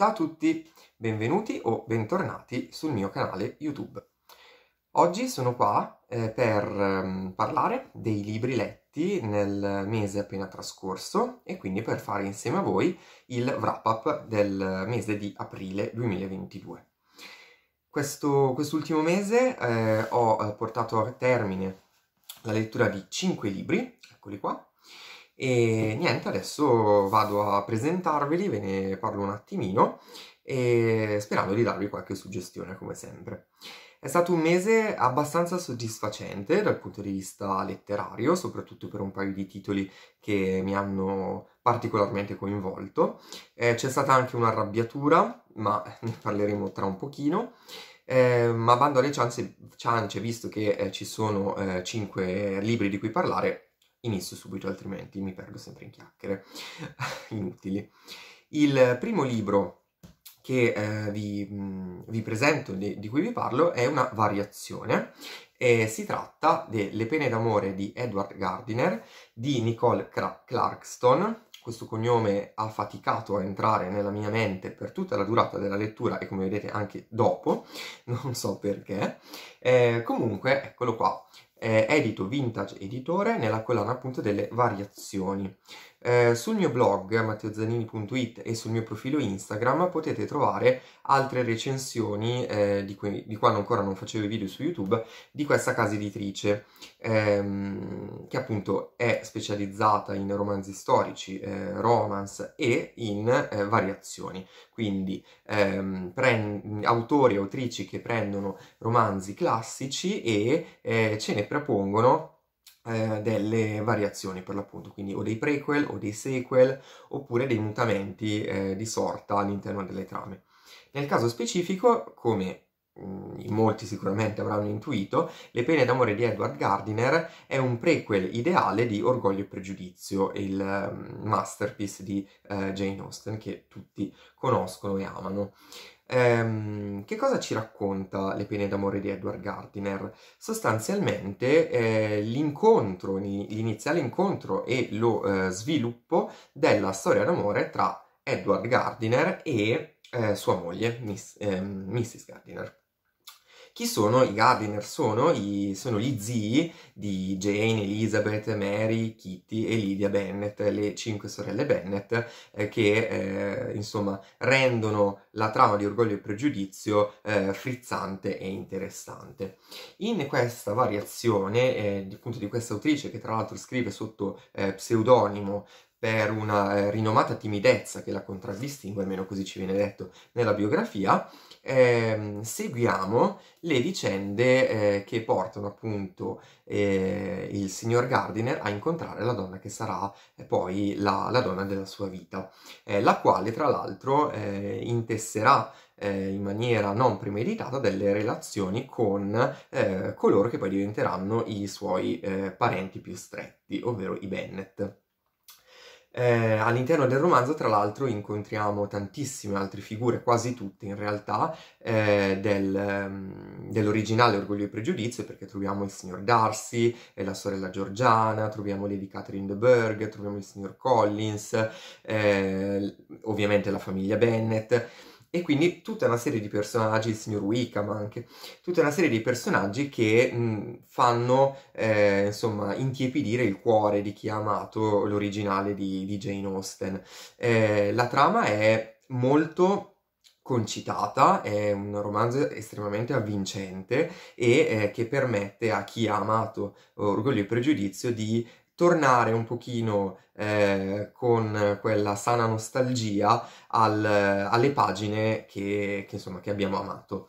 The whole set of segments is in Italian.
Ciao a tutti, benvenuti o bentornati sul mio canale YouTube. Oggi sono qua eh, per ehm, parlare dei libri letti nel mese appena trascorso e quindi per fare insieme a voi il wrap up del mese di aprile 2022. Questo, quest'ultimo mese eh, ho eh, portato a termine la lettura di 5 libri, eccoli qua, e niente, adesso vado a presentarveli, ve ne parlo un attimino e sperando di darvi qualche suggestione come sempre. È stato un mese abbastanza soddisfacente dal punto di vista letterario, soprattutto per un paio di titoli che mi hanno particolarmente coinvolto. Eh, c'è stata anche un'arrabbiatura, ma ne parleremo tra un pochino. Eh, ma bando alle ciance, ciance visto che eh, ci sono eh, cinque libri di cui parlare, Inizio subito, altrimenti mi perdo sempre in chiacchiere inutili. Il primo libro che eh, vi, mh, mm, vi, presento, di, di, cui vi parlo, è una variazione. Eh, si tratta de Le pene d'amore di Edward Gardiner, di Nicole Cra- Clarkston, questo cognome ha faticato a entrare nella mia mente per tutta la durata della lettura e come vedete anche dopo, non so perché. Eh, comunque, eccolo qua eh, edito vintage editore nella collana appunto delle variazioni eh, sul mio blog matteozzanini.it e sul mio profilo Instagram potete trovare altre recensioni eh, di, que- di, quando ancora non facevo i video su YouTube di questa casa editrice ehm, che appunto è specializzata in romanzi storici, eh, romance e in eh, variazioni. Quindi ehm, prend- autori e autrici che prendono romanzi classici e eh, ce ne propongono eh, delle variazioni per l'appunto, quindi o dei prequel o dei sequel oppure dei mutamenti eh, di sorta all'interno delle trame. Nel caso specifico, come mm, in molti sicuramente avranno intuito, Le pene d'amore di Edward Gardiner è un prequel ideale di Orgoglio e Pregiudizio, il mm, masterpiece di uh, Jane Austen che tutti conoscono e amano. Ehm, che cosa ci racconta Le pene d'amore di Edward Gardiner? Sostanzialmente eh, l'incontro, l'iniziale incontro e lo eh, sviluppo della storia d'amore tra Edward Gardiner e eh, sua moglie, Miss, Mrs. Ehm, Gardiner. Chi sono i Gardiner? Sono, i, sono gli zii di Jane, Elizabeth, Mary, Kitty e Lydia Bennett, le cinque sorelle Bennett, eh, che eh, insomma rendono la trama di Orgoglio e Pregiudizio eh, frizzante e interessante. In questa variazione, eh, appunto di questa autrice, che tra l'altro scrive sotto eh, pseudonimo per una eh, rinomata timidezza che la contraddistingue, almeno così ci viene detto nella biografia, eh, seguiamo le vicende eh, che portano appunto eh, il signor Gardiner a incontrare la donna che sarà eh, poi la, la, donna della sua vita, eh, la quale tra l'altro intesserà in maniera non premeditata delle relazioni con coloro che poi diventeranno i suoi parenti più stretti, ovvero i Bennett. Eh, all'interno del romanzo, tra l'altro, incontriamo tantissime altre figure, quasi tutte in realtà, eh, del, ehm, dell'originale Orgoglio e Pregiudizio, perché troviamo il signor Darcy, e la sorella Georgiana, troviamo Lady Catherine de Bourgh, troviamo il signor Collins, eh, ovviamente la famiglia Bennett. E quindi tutta una serie di personaggi, il signor Wickham anche, tutta una serie di personaggi che mh, fanno, eh, insomma, intiepidire il cuore di chi ha amato l'originale di, di Jane Austen. Eh, la trama è molto concitata, è un romanzo estremamente avvincente e eh, che permette a chi ha amato Orgoglio e Pregiudizio di tornare un pochino eh, con quella sana nostalgia al, alle pagine che, che, insomma, che abbiamo amato.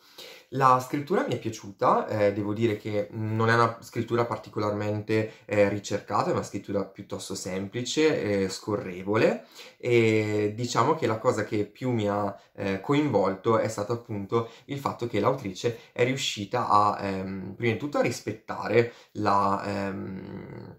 La scrittura mi è piaciuta, eh, devo dire che non è una scrittura particolarmente eh, ricercata, è una scrittura piuttosto semplice, eh, scorrevole e diciamo che la cosa che più mi ha eh, coinvolto è stato appunto il fatto che l'autrice è riuscita a, ehm, prima di tutto, a rispettare la... Ehm,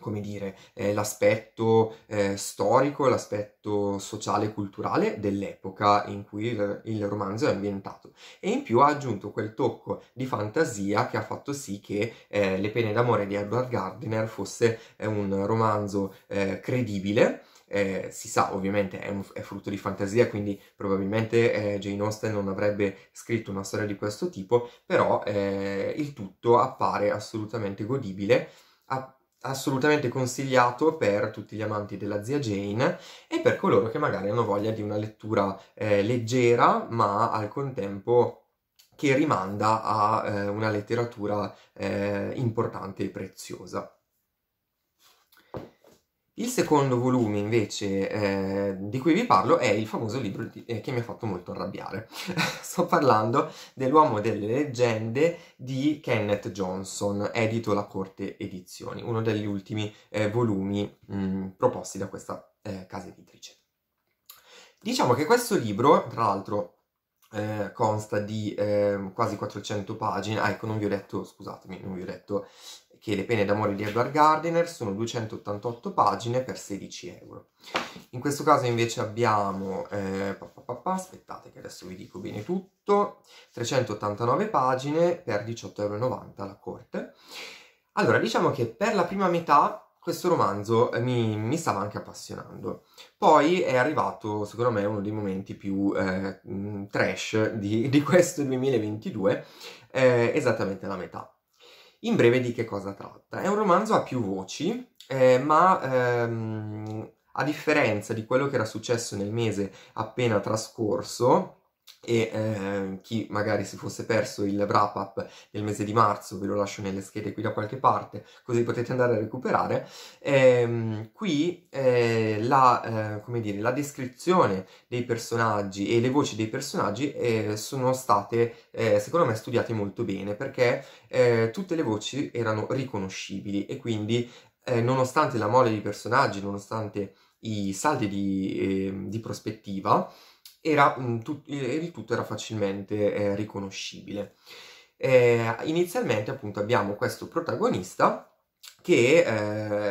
come dire, eh, l'aspetto eh, storico, l'aspetto sociale e culturale dell'epoca in cui il, il, romanzo è ambientato. E in più ha aggiunto quel tocco di fantasia che ha fatto sì che eh, Le pene d'amore di Edward Gardiner fosse eh, un romanzo eh, credibile. Eh, si sa ovviamente è, un, è, frutto di fantasia quindi probabilmente eh, Jane Austen non avrebbe scritto una storia di questo tipo però eh, il tutto appare assolutamente godibile assolutamente consigliato per tutti gli amanti della zia Jane e per coloro che magari hanno voglia di una lettura eh, leggera ma al contempo che rimanda a eh, una letteratura eh, importante e preziosa. Il secondo volume invece eh, di cui vi parlo è il famoso libro di, eh, che mi ha fatto molto arrabbiare. Sto parlando dell'uomo delle leggende di Kenneth Johnson, edito La Corte Edizioni, uno degli ultimi eh, volumi mh, mm, proposti da questa eh, casa editrice. Diciamo che questo libro, tra l'altro eh, consta di eh, quasi 400 pagine, ah, ecco non vi ho detto, scusatemi, non vi ho detto che Le pene d'amore di Edward Gardiner sono 288 pagine per 16 euro. In questo caso invece abbiamo, eh, pa, pa, pa, aspettate che adesso vi dico bene tutto, 389 pagine per 18,90 euro la corte. Allora, diciamo che per la prima metà questo romanzo eh, mi, mi, stava anche appassionando. Poi è arrivato, secondo me, uno dei momenti più eh, trash di, di questo 2022, eh, esattamente la metà. In breve di che cosa tratta? È un romanzo a più voci, eh, ma ehm, a differenza di quello che era successo nel mese appena trascorso, e eh, chi magari si fosse perso il wrap up del mese di marzo ve lo lascio nelle schede qui da qualche parte così potete andare a recuperare ehm, qui eh, la, eh, dire, la, descrizione dei personaggi e le voci dei personaggi eh, sono state eh, secondo me studiate molto bene perché eh, tutte le voci erano riconoscibili e quindi nonostante la mole di personaggi nonostante i salti di, ehm, di prospettiva era, tu, il tutto era facilmente eh, riconoscibile. Eh, inizialmente appunto abbiamo questo protagonista che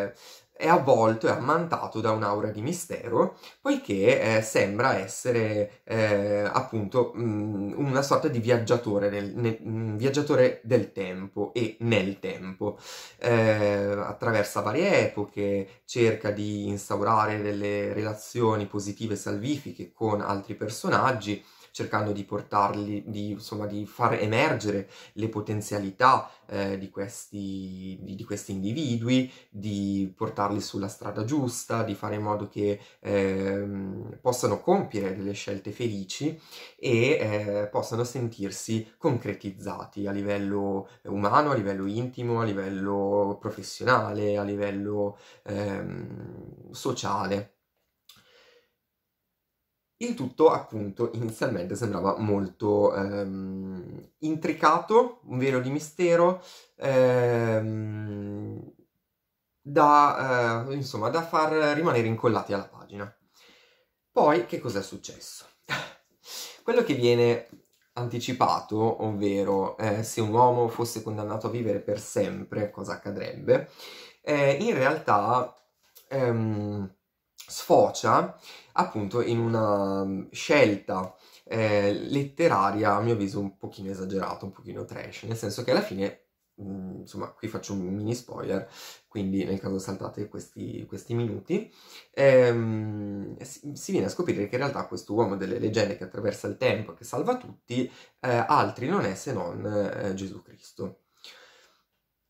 eh, è avvolto e ammantato da un'aura di mistero, poiché eh, sembra essere eh, appunto mh, mm, una sorta di viaggiatore, nel, nel, mh, mm, viaggiatore, del tempo e nel tempo. Eh, attraversa varie epoche, cerca di instaurare delle relazioni positive e salvifiche con altri personaggi, cercando di portarli, di, insomma, di far emergere le potenzialità eh, di, questi, di, di, questi, individui, di portarli sulla strada giusta, di fare in modo che eh, possano compiere delle scelte felici e eh, possano sentirsi concretizzati a livello umano, a livello intimo, a livello professionale, a livello ehm, sociale. Il tutto appunto inizialmente sembrava molto ehm, intricato, un velo di mistero, ehm, da, eh, insomma, da far rimanere incollati alla pagina. Poi che cos'è successo? Quello che viene anticipato, ovvero eh, se un uomo fosse condannato a vivere per sempre, cosa accadrebbe, eh, in realtà ehm, sfocia appunto in una mm, scelta eh, letteraria, a mio avviso, un pochino esagerata, un pochino trash, nel senso che alla fine, mh, mm, insomma, qui faccio un mini spoiler, quindi nel caso saltate questi, questi minuti, ehm, si, si, viene a scoprire che in realtà questo uomo delle leggende che attraversa il tempo, e che salva tutti, eh, altri non è se non eh, Gesù Cristo,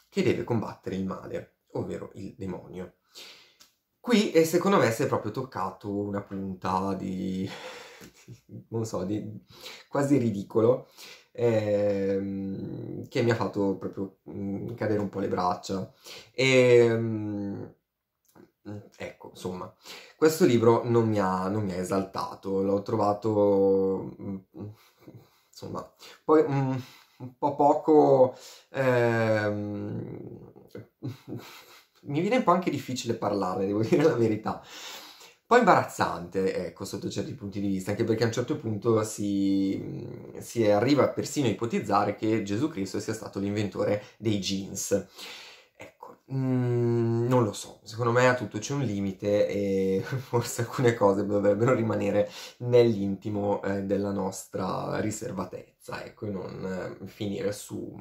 che deve combattere il male, ovvero il demonio. Qui, e eh, secondo me, si è proprio toccato una punta di... non so, di quasi ridicolo, ehm, che mi ha fatto proprio mm, cadere un po' le braccia. E, ehm, ecco, insomma, questo libro non mi ha, non mi ha esaltato, l'ho trovato, mm, insomma, poi mm, un po' poco... Ehm, mi viene un po' anche difficile parlarne, devo dire la verità. Un po' imbarazzante, ecco, sotto certi punti di vista, anche perché a un certo punto si, si arriva persino a ipotizzare che Gesù Cristo sia stato l'inventore dei jeans. Mm, non lo so, secondo me a tutto c'è un limite e forse alcune cose dovrebbero rimanere nell'intimo eh, della nostra riservatezza, ecco, e non eh, finire su,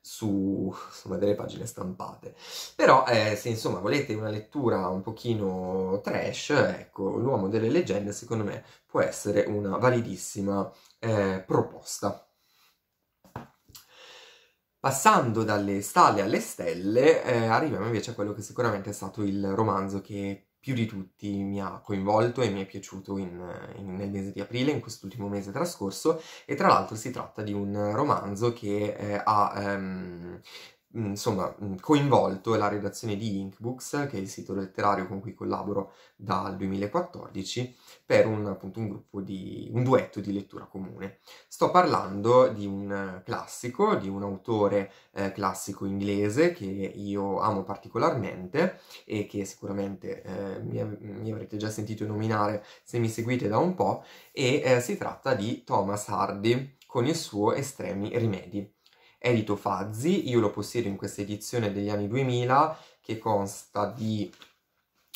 su insomma, delle pagine stampate. Però eh, se insomma volete una lettura un pochino trash, ecco, l'uomo delle leggende secondo me può essere una validissima eh, proposta. Passando dalle stalle alle stelle, eh, arriviamo invece a quello che sicuramente è stato il romanzo che più di tutti mi ha coinvolto e mi è piaciuto in, in, nel mese di aprile, in quest'ultimo mese trascorso, e tra l'altro si tratta di un romanzo che eh, ha ehm, insomma, coinvolto è la redazione di Inkbooks, che è il sito letterario con cui collaboro dal 2014, per un, appunto, un, gruppo di, un duetto di lettura comune. Sto parlando di un classico, di un autore eh, classico inglese che io amo particolarmente e che sicuramente eh, mi, mi, avrete già sentito nominare se mi seguite da un po', e eh, si tratta di Thomas Hardy con il suo Estremi Rimedi. Edito Fazzi, io lo possiedo in questa edizione degli anni 2000 che consta di,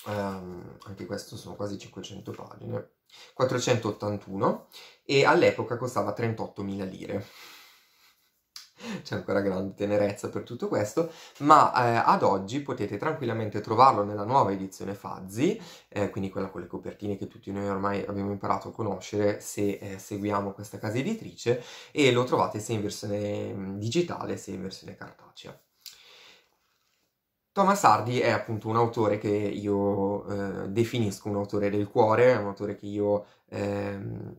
ehm, anche questo sono quasi 500 pagine, 481 e all'epoca costava 38.000 lire c'è ancora grande tenerezza per tutto questo, ma eh, ad oggi potete tranquillamente trovarlo nella nuova edizione Fazzi, eh, quindi quella con le copertine che tutti noi ormai abbiamo imparato a conoscere se eh, seguiamo questa casa editrice e lo trovate sia in versione mm, digitale sia in versione cartacea. Thomas Hardy è appunto un autore che io eh, definisco un autore del cuore, è un autore che io ehm,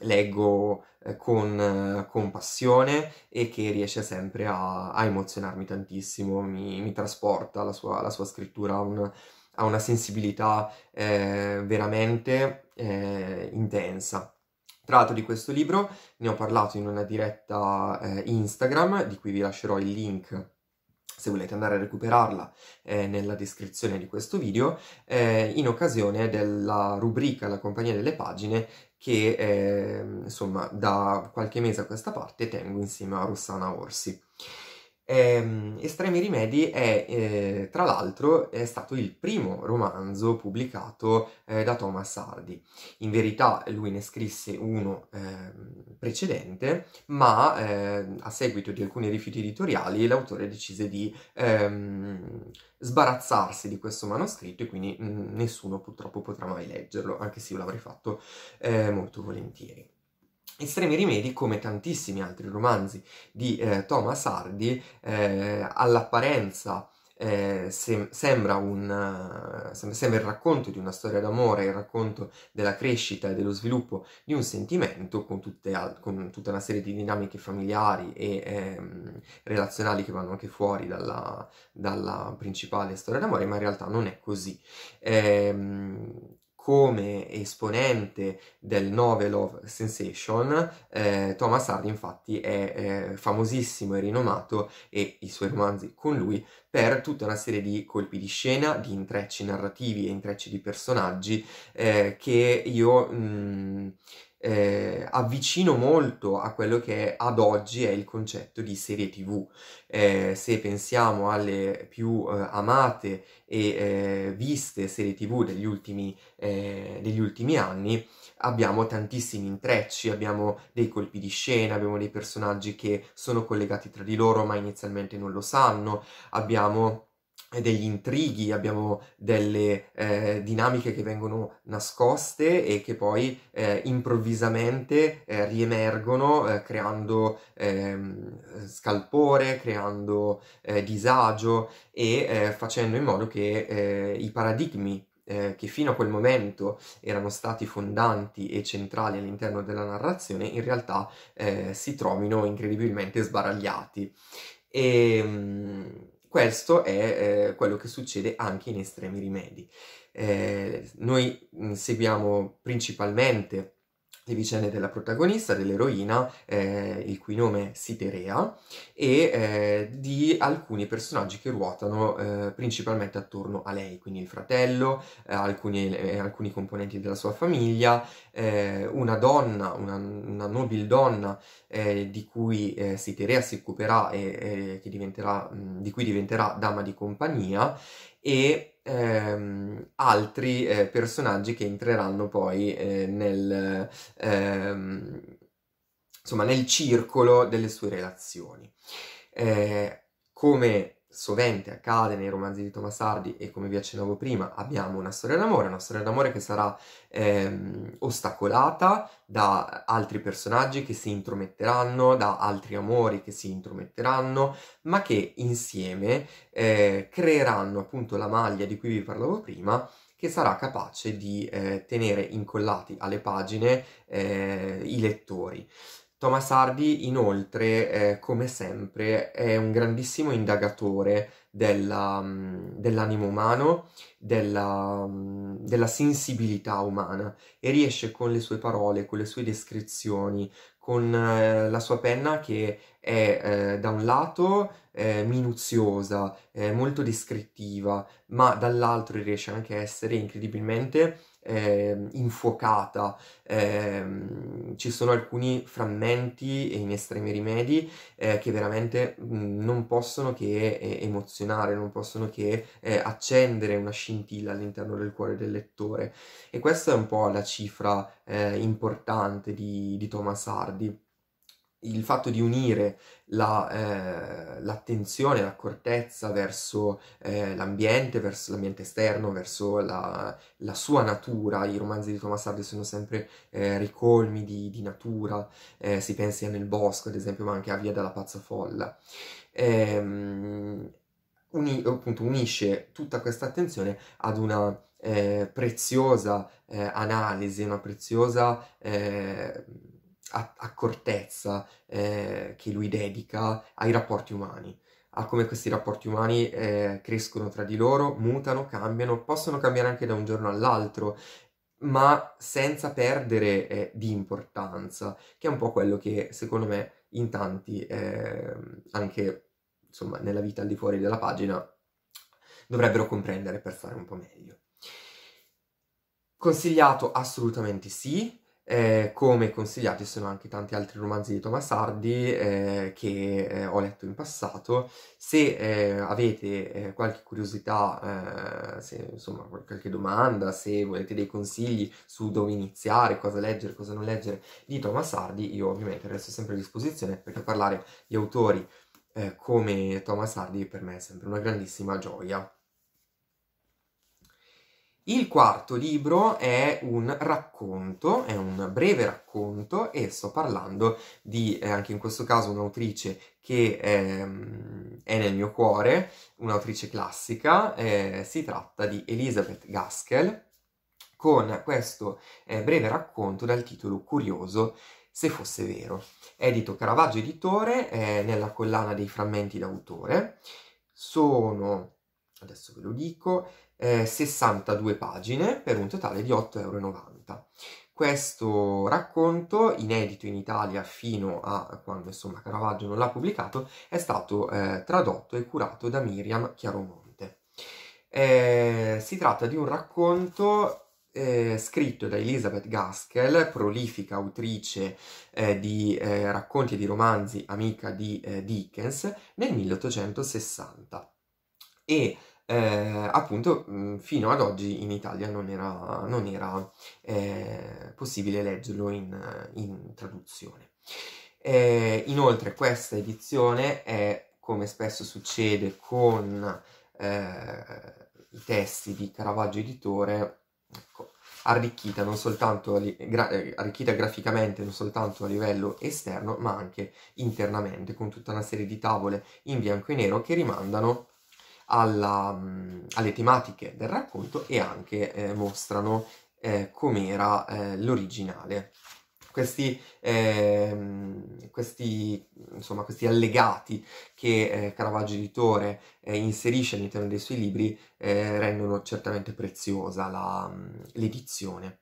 leggo eh, con, eh, con, passione e che riesce sempre a, a emozionarmi tantissimo, mi, mi trasporta la sua, la sua scrittura, un, ha una sensibilità eh, veramente eh, intensa. l'altro di questo libro ne ho parlato in una diretta eh, Instagram, di cui vi lascerò il link se volete andare a recuperarla eh, nella descrizione di questo video, eh, in occasione della rubrica La compagnia delle pagine che eh, insomma da qualche mese a questa parte tengo insieme a Rossana Orsi. Eh, Estremi Rimedi è, eh, tra l'altro, è stato il primo romanzo pubblicato eh, da Thomas Hardy. In verità lui ne scrisse uno ehm, precedente, ma eh, a seguito di alcuni rifiuti editoriali l'autore decise di ehm, sbarazzarsi di questo manoscritto e quindi mh, mm, nessuno purtroppo potrà mai leggerlo, anche se io l'avrei fatto eh, molto volentieri. Estremi rimedi, come tantissimi altri romanzi di eh, Thomas Hardy, eh, all'apparenza eh, sem- sembra, un, uh, sembra il racconto di una storia d'amore, il racconto della crescita e dello sviluppo di un sentimento con, al- con tutta una serie di dinamiche familiari e ehm, relazionali che vanno anche fuori dalla, dalla, principale storia d'amore, ma in realtà non è così. Ehm, come esponente del novel of sensation, eh, Thomas Hardy infatti è eh, famosissimo e rinomato e i suoi romanzi con lui per tutta una serie di colpi di scena, di intrecci narrativi e intrecci di personaggi eh, che io mh, mm, eh, avvicino molto a quello che ad oggi è il concetto di serie tv. Eh, se pensiamo alle più eh, amate e eh, viste serie tv degli ultimi, eh, degli ultimi anni, abbiamo tantissimi intrecci, abbiamo dei colpi di scena, abbiamo dei personaggi che sono collegati tra di loro ma inizialmente non lo sanno, abbiamo degli intrighi, abbiamo delle eh, dinamiche che vengono nascoste e che poi eh, improvvisamente eh, riemergono eh, creando ehm, scalpore, creando eh, disagio e eh, facendo in modo che i paradigmi che fino a quel momento erano stati fondanti e centrali all'interno della narrazione in realtà si trovino incredibilmente sbaragliati. E, ehm, questo è eh, quello che succede anche in estremi rimedi. Eh, noi mm, seguiamo principalmente le vicende della protagonista, dell'eroina, eh, il cui nome è Siterea, e eh, di alcuni personaggi che ruotano eh, principalmente attorno a lei, quindi il fratello, eh, alcuni, eh, alcuni, componenti della sua famiglia, eh, una donna, una, una nobile donna di cui Siterea si occuperà e, e diventerà, mh, di cui diventerà dama di compagnia, e ehm, altri eh, personaggi che entreranno poi eh, nel, ehm, insomma, nel circolo delle sue relazioni. Eh, come sovente accade nei romanzi di Thomas Tomasardi e come vi accennavo prima abbiamo una storia d'amore, una storia d'amore che sarà ehm, ostacolata da altri personaggi che si intrometteranno, da altri amori che si intrometteranno, ma che insieme eh, creeranno appunto la maglia di cui vi parlavo prima che sarà capace di eh, tenere incollati alle pagine eh, i lettori. Thomas Hardy inoltre, eh, come sempre, è un grandissimo indagatore della, mm, dell'animo umano, della, mm, della, sensibilità umana e riesce con le sue parole, con le sue descrizioni, con eh, la sua penna che è eh, da un lato eh, minuziosa, eh, molto descrittiva, ma dall'altro riesce anche a essere incredibilmente eh, infuocata, eh, ci sono alcuni frammenti e in estremi rimedi eh, che veramente mm, non possono che eh, emozionare, non possono che eh, accendere una scintilla all'interno del cuore del lettore e questa è un po' la cifra eh, importante di, di Thomas Hardy il fatto di unire la, eh, l'attenzione, l'accortezza verso eh, l'ambiente, verso l'ambiente esterno, verso la, la, sua natura. I romanzi di Thomas Hardy sono sempre eh, ricolmi di, di natura, eh, si pensi a Nel Bosco, ad esempio, ma anche a Via dalla Pazza Folla. Ehm, uni, appunto, unisce tutta questa attenzione ad una eh, preziosa eh, analisi, una preziosa accortezza eh, che lui dedica ai rapporti umani, a come questi rapporti umani eh, crescono tra di loro, mutano, cambiano, possono cambiare anche da un giorno all'altro, ma senza perdere eh, di importanza, che è un po' quello che secondo me in tanti, ehm, anche insomma, nella vita al di fuori della pagina, dovrebbero comprendere per fare un po' meglio. Consigliato assolutamente sì, eh, come ci sono anche tanti altri romanzi di Thomas Hardy eh, che eh, ho letto in passato. Se eh, avete eh, qualche curiosità, eh, se, insomma qualche domanda, se volete dei consigli su dove iniziare, cosa leggere, cosa non leggere di Thomas Hardy, io ovviamente resto sempre a disposizione perché parlare di autori come Thomas Hardy per me è sempre una grandissima gioia. Il quarto libro è un racconto, è un breve racconto e sto parlando di, eh, anche in questo caso, un'autrice che è, ehm, è nel mio cuore, un'autrice classica, eh, si tratta di Elizabeth Gaskell con questo eh, breve racconto dal titolo Curioso se fosse vero, edito Caravaggio Editore eh, nella collana dei frammenti d'autore. Sono, adesso ve lo dico, eh, 62 pagine per un totale di 8,90 euro. Questo racconto, inedito in Italia fino a quando insomma, Caravaggio non l'ha pubblicato, è stato eh, tradotto e curato da Miriam Chiaromonte. Eh, si tratta di un racconto eh, scritto da Elizabeth Gaskell, prolifica autrice eh, di eh, racconti e di romanzi, amica di eh, Dickens, nel 1860. E eh, appunto mm, fino ad oggi in Italia non era, non era eh, possibile leggerlo in, in traduzione. Eh, inoltre questa edizione è, come spesso succede con eh, i testi di Caravaggio Editore, ecco, arricchita, non soltanto, gra- eh, arricchita graficamente non soltanto a livello esterno ma anche internamente con tutta una serie di tavole in bianco e nero che rimandano alla, alle tematiche del racconto e anche eh, mostrano eh, com'era eh, l'originale. Questi, ehm, questi, insomma, questi, allegati che eh, Caravaggio Editore eh, inserisce all'interno dei suoi libri eh, rendono certamente preziosa la, l'edizione.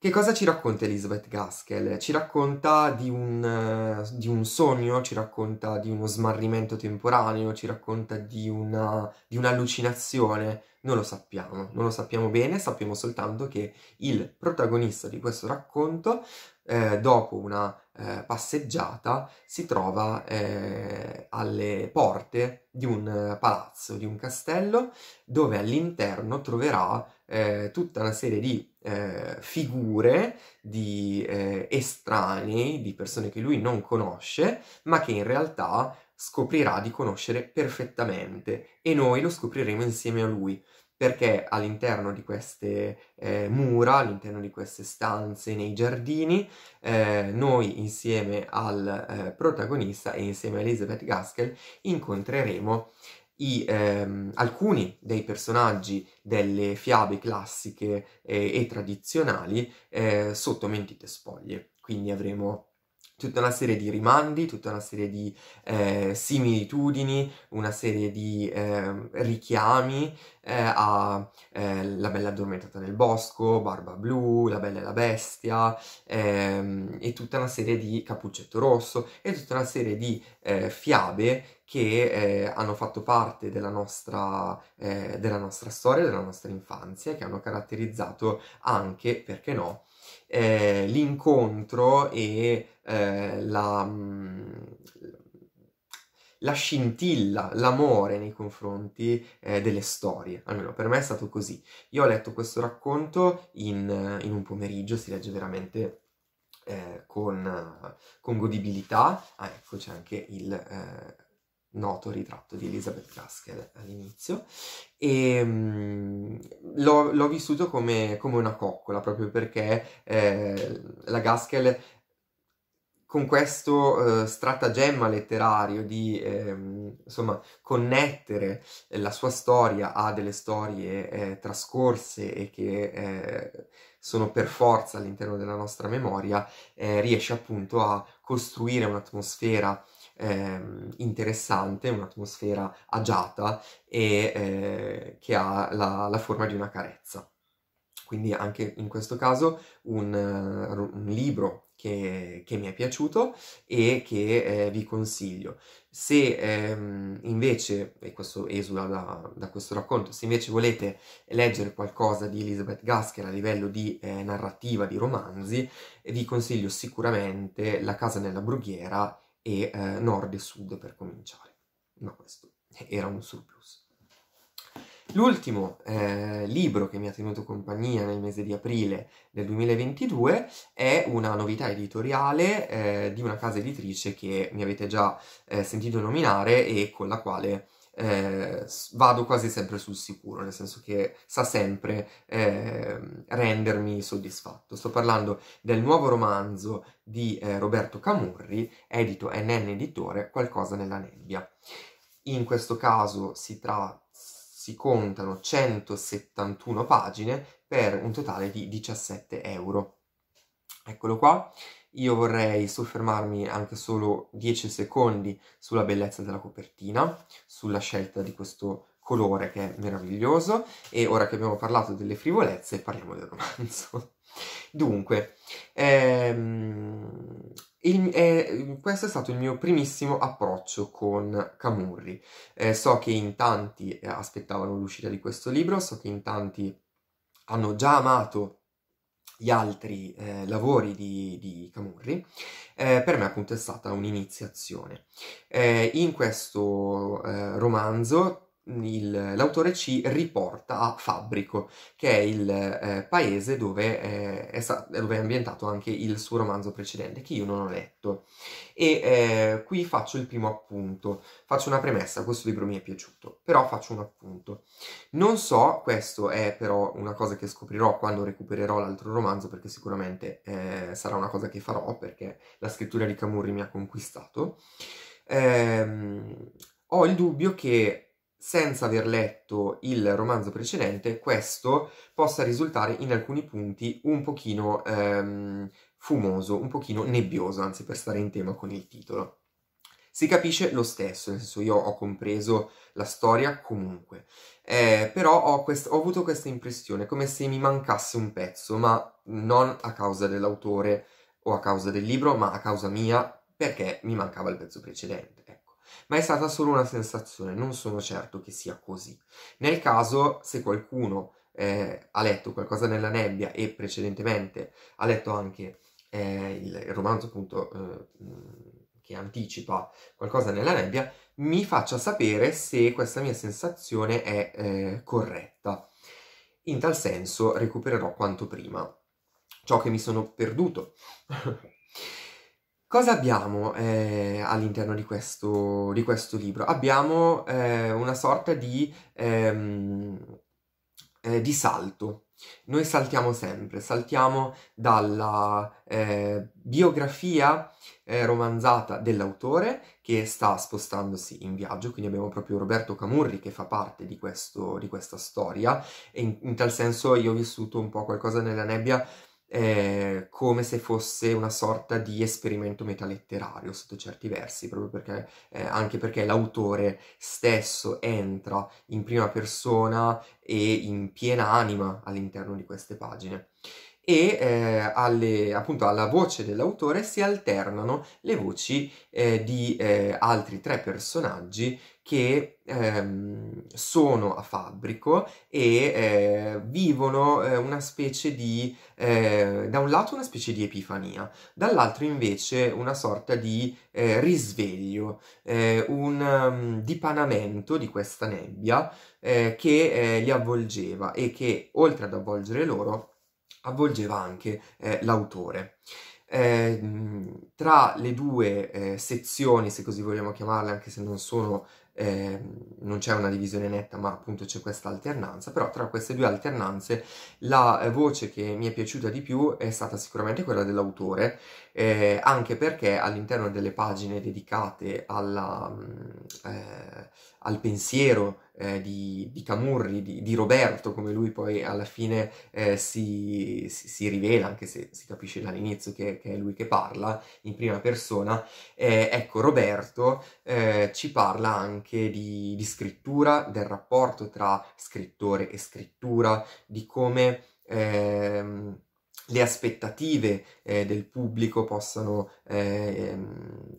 Che cosa ci racconta Elizabeth Gaskell? Ci racconta di un, eh, di un, sogno, ci racconta di uno smarrimento temporaneo, ci racconta di, una, di un'allucinazione, non lo sappiamo, non lo sappiamo bene, sappiamo soltanto che il protagonista di questo racconto eh, dopo una eh, passeggiata, si trova eh, alle porte di un eh, palazzo, di un castello, dove all'interno troverà eh, tutta una serie di eh, figure di estranei, di persone che lui non conosce, ma che in realtà scoprirà di conoscere perfettamente e noi lo scopriremo insieme a lui perché all'interno di queste eh, mura, all'interno di queste stanze nei giardini, eh, noi insieme al eh, protagonista e insieme a Elizabeth Gaskell incontreremo i, ehm, alcuni dei personaggi delle fiabe classiche eh, e tradizionali eh, sotto mentite spoglie. Quindi avremo tutta una serie di rimandi, tutta una serie di eh, similitudini, una serie di eh, richiami eh, a eh, La bella addormentata nel bosco, Barba blu, La bella e la bestia, ehm, e tutta una serie di Cappuccetto rosso, e tutta una serie di eh, fiabe che eh, hanno fatto parte della nostra, della nostra storia, della nostra infanzia, che hanno caratterizzato anche, perché no, l'incontro e eh, la, mm, la, scintilla, l'amore nei confronti eh, delle storie, almeno per me è stato così. Io ho letto questo racconto in, in un pomeriggio, si legge veramente eh, con, con, godibilità. Ah, ecco, c'è anche il eh, noto ritratto di Elizabeth Gaskell all'inizio. E mh, mm, l'ho, l'ho, vissuto come, come, una coccola, proprio perché eh, la Gaskell con questo eh, stratagemma letterario di ehm, insomma, connettere eh, la sua storia a delle storie eh, trascorse e che eh, sono per forza all'interno della nostra memoria, eh, riesce appunto a costruire un'atmosfera ehm, interessante, un'atmosfera agiata e eh, che ha la, la forma di una carezza. Quindi anche in questo caso un, eh, un libro che, che, mi è piaciuto e che eh, vi consiglio. Se ehm, invece, e questo esula da, da, questo racconto, se invece volete leggere qualcosa di Elizabeth Gasker a livello di eh, narrativa, di romanzi, vi consiglio sicuramente La casa nella brughiera e eh, Nord e Sud per cominciare. Ma questo era un surplus. L'ultimo eh, libro che mi ha tenuto compagnia nel mese di aprile del 2022 è una novità editoriale eh, di una casa editrice che mi avete già eh, sentito nominare e con la quale eh, vado quasi sempre sul sicuro, nel senso che sa sempre ehm, rendermi soddisfatto. Sto parlando del nuovo romanzo di eh, Roberto Camurri, edito NN Editore, Qualcosa nella nebbia. In questo caso si tratta si contano 171 pagine per un totale di 17 euro. Eccolo qua. Io vorrei soffermarmi anche solo 10 secondi sulla bellezza della copertina, sulla scelta di questo colore che è meraviglioso e ora che abbiamo parlato delle frivolezze parliamo del romanzo. Dunque, ehm, il, eh, questo è stato il mio primissimo approccio con Camurri. Eh, so che in tanti eh, aspettavano l'uscita di questo libro, so che in tanti hanno già amato gli altri eh, lavori di, di Camurri, eh, per me appunto è stata un'iniziazione. Eh, in questo eh, romanzo il, l'autore ci riporta a Fabbrico, che è il eh, paese dove eh, è, è, dove è, ambientato anche il suo romanzo precedente, che io non ho letto. E eh, qui faccio il primo appunto, faccio una premessa, questo libro mi è piaciuto, però faccio un appunto. Non so, questo è però una cosa che scoprirò quando recupererò l'altro romanzo, perché sicuramente eh, sarà una cosa che farò, perché la scrittura di Camurri mi ha conquistato. Ehm, ho il dubbio che senza aver letto il romanzo precedente, questo possa risultare in alcuni punti un pochino ehm, fumoso, un pochino nebbioso, anzi per stare in tema con il titolo. Si capisce lo stesso, nel senso io ho compreso la storia comunque, eh, però ho, quest- ho avuto questa impressione come se mi mancasse un pezzo, ma non a causa dell'autore o a causa del libro, ma a causa mia perché mi mancava il pezzo precedente ma è stata solo una sensazione, non sono certo che sia così. Nel caso, se qualcuno eh, ha letto qualcosa nella nebbia e precedentemente ha letto anche eh, il, il, romanzo appunto eh, che anticipa qualcosa nella nebbia, mi faccia sapere se questa mia sensazione è eh, corretta. In tal senso recupererò quanto prima ciò che mi sono perduto. Cosa abbiamo eh, all'interno di questo, di questo, libro? Abbiamo eh, una sorta di, ehm, eh, di salto, noi saltiamo sempre, saltiamo dalla eh, biografia eh, romanzata dell'autore che sta spostandosi in viaggio, quindi abbiamo proprio Roberto Camurri che fa parte di, questo, di questa storia e in, in, tal senso io ho vissuto un po' qualcosa nella nebbia eh, come se fosse una sorta di esperimento metaletterario sotto certi versi, proprio perché, eh, anche perché l'autore stesso entra in prima persona e in piena anima all'interno di queste pagine e eh, alle, appunto alla voce dell'autore si alternano le voci eh, di eh, altri tre personaggi che ehm, sono a fabbrico e eh, vivono eh, una specie di, eh, da un lato una specie di epifania, dall'altro invece una sorta di risveglio, un um, dipanamento di questa nebbia che li avvolgeva e che oltre ad avvolgere loro avvolgeva anche eh, l'autore. Eh, tra le due eh, sezioni, se così vogliamo chiamarle, anche se non sono eh, non c'è una divisione netta, ma appunto c'è questa alternanza. Però tra queste due alternanze la eh, voce che mi è piaciuta di più è stata sicuramente quella dell'autore, eh, anche perché all'interno delle pagine dedicate alla, eh, al pensiero eh, di, di, Camurri, di, di, Roberto, come lui poi alla fine eh, si, si, si, rivela, anche se si capisce dall'inizio che, che, è lui che parla in prima persona, eh, ecco Roberto eh, ci parla anche di, di scrittura, del rapporto tra scrittore e scrittura, di come... Ehm, le aspettative eh, del pubblico possano eh,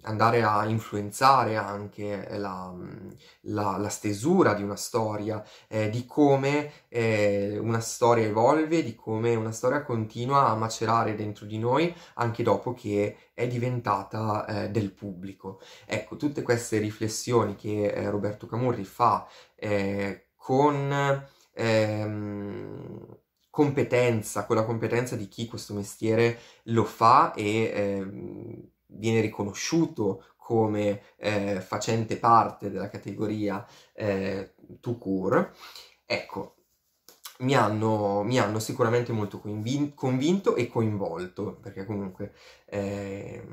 andare a influenzare anche eh, la, mm, la, la, stesura di una storia, eh, di come eh, una storia evolve, di come una storia continua a macerare dentro di noi anche dopo che è diventata eh, del pubblico. Ecco, tutte queste riflessioni che Roberto Camurri fa con... Ehm, competenza, la competenza di chi questo mestiere lo fa e eh, viene riconosciuto come eh, facente parte della categoria eh, to cure, ecco, mi hanno, mi hanno, sicuramente molto convin- convinto e coinvolto, perché comunque, eh,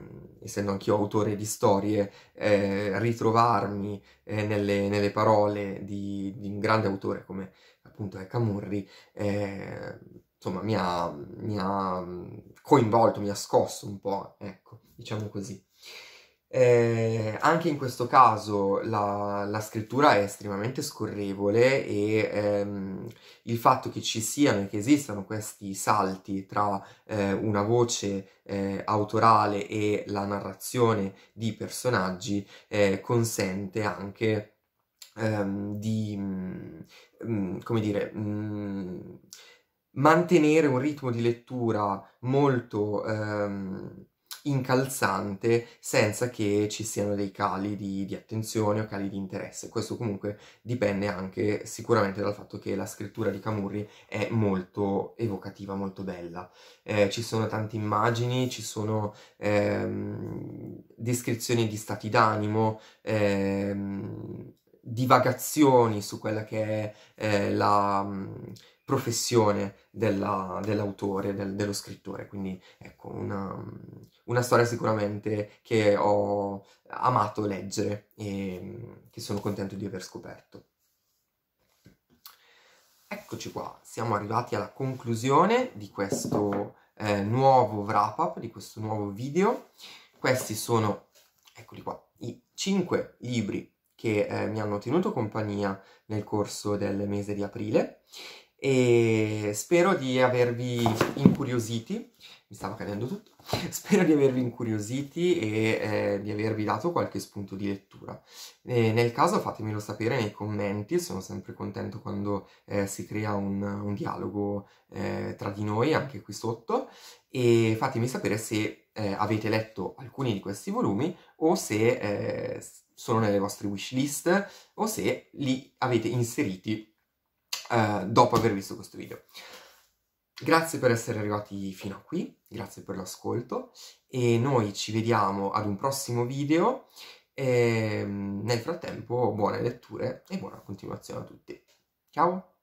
essendo anch'io autore di storie, eh, ritrovarmi eh, nelle, nelle, parole di, di, un grande autore come appunto è ecco, Camurri, eh, insomma mi ha, mi ha, mm, coinvolto, mi ha scosso un po', ecco, diciamo così. Eh, anche in questo caso la, la scrittura è estremamente scorrevole e ehm, il fatto che ci siano e che esistano questi salti tra eh, una voce eh, autorale e la narrazione di personaggi eh, consente anche ehm, di, mh, mm, mm, come dire, mh, mm, mantenere un ritmo di lettura molto ehm, incalzante senza che ci siano dei cali di, di, attenzione o cali di interesse. Questo comunque dipende anche sicuramente dal fatto che la scrittura di Camurri è molto evocativa, molto bella. Eh, ci sono tante immagini, ci sono ehm, descrizioni di stati d'animo, ehm, divagazioni su quella che è eh, la mh, mm, professione della, dell'autore, del, dello scrittore. Quindi ecco, una, mm, una, storia sicuramente che ho amato leggere e mh, mm, che sono contento di aver scoperto. Eccoci qua, siamo arrivati alla conclusione di questo eh, nuovo wrap up, di questo nuovo video. Questi sono, eccoli qua, i 5 libri che eh, mi hanno tenuto compagnia nel corso del mese di aprile e spero di avervi incuriositi, mi stava cadendo tutto, spero di avervi incuriositi e eh, di avervi dato qualche spunto di lettura. E nel caso fatemelo sapere nei commenti, sono sempre contento quando eh, si crea un, un dialogo eh, tra di noi anche qui sotto e fatemi sapere se eh, avete letto alcuni di questi volumi o se eh, sono nelle vostre wishlist o se li avete inseriti eh, dopo aver visto questo video. Grazie per essere arrivati fino a qui, grazie per l'ascolto e noi ci vediamo ad un prossimo video e mm, nel frattempo buone letture e buona continuazione a tutti. Ciao!